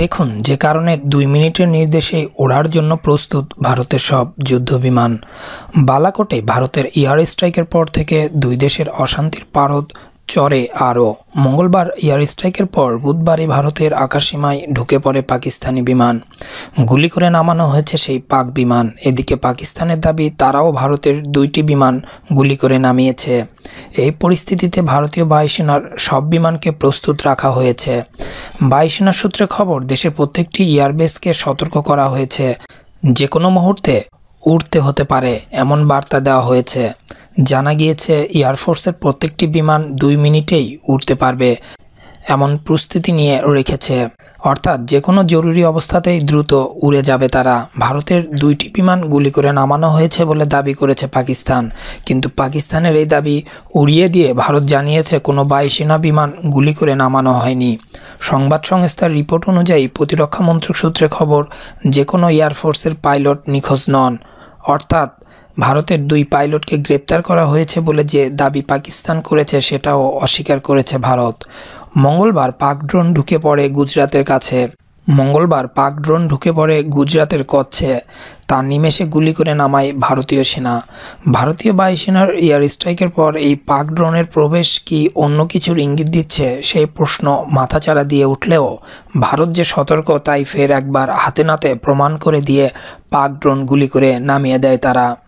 দেখুন যে কারণে দুই মিনিটের নির্দেশে ওড়ার জন্য প্রস্তুত ভারতের সব যুদ্ধবিমান বালাকোটে ভারতের এয়ার স্ট্রাইকের পর থেকে দুই দেশের অশান্তির পারদ চরে আরও মঙ্গলবার এয়ার স্ট্রাইকের পর বুধবারই ভারতের আকাশসীমায় ঢুকে পড়ে পাকিস্তানি বিমান গুলি করে নামানো হয়েছে সেই পাক বিমান এদিকে পাকিস্তানের দাবি তারাও ভারতের দুইটি বিমান গুলি করে নামিয়েছে এই পরিস্থিতিতে ভারতীয় বায়ুসেনার সব বিমানকে প্রস্তুত রাখা হয়েছে বায়ুসেনা সূত্রে খবর দেশের প্রত্যেকটি এয়ারবেসকে সতর্ক করা হয়েছে যে কোনো মুহূর্তে উড়তে হতে পারে এমন বার্তা দেওয়া হয়েছে জানা গিয়েছে এয়ারফোর্সের প্রত্যেকটি বিমান দুই মিনিটেই উড়তে পারবে এমন প্রস্তুতি নিয়ে রেখেছে অর্থাৎ যে কোনো জরুরি অবস্থাতেই দ্রুত উড়ে যাবে তারা ভারতের দুইটি বিমান গুলি করে নামানো হয়েছে বলে দাবি করেছে পাকিস্তান কিন্তু পাকিস্তানের এই দাবি উড়িয়ে দিয়ে ভারত জানিয়েছে কোনো বায়ুসেনা বিমান গুলি করে নামানো হয়নি সংবাদ সংস্থার রিপোর্ট অনুযায়ী প্রতিরক্ষা মন্ত্রক সূত্রে খবর যে কোনো এয়ারফোর্সের পাইলট নিখোঁজ নন অর্থাৎ ভারতের দুই পাইলটকে গ্রেপ্তার করা হয়েছে বলে যে দাবি পাকিস্তান করেছে সেটাও অস্বীকার করেছে ভারত মঙ্গলবার পাক ড্রোন ঢুকে পড়ে গুজরাতের কাছে মঙ্গলবার পাক ড্রোন ঢুকে পড়ে গুজরাতের কচ্ছে তা নিমেষে গুলি করে নামায় ভারতীয় সেনা ভারতীয় বায়ুসেনার এয়ার স্ট্রাইকের পর এই পাক ড্রোনের প্রবেশ কি অন্য কিছুর ইঙ্গিত দিচ্ছে সেই প্রশ্ন মাথাচাড়া দিয়ে উঠলেও ভারত যে সতর্ক তাই ফের একবার হাতে নাতে প্রমাণ করে দিয়ে পাক ড্রোন গুলি করে নামিয়ে দেয় তারা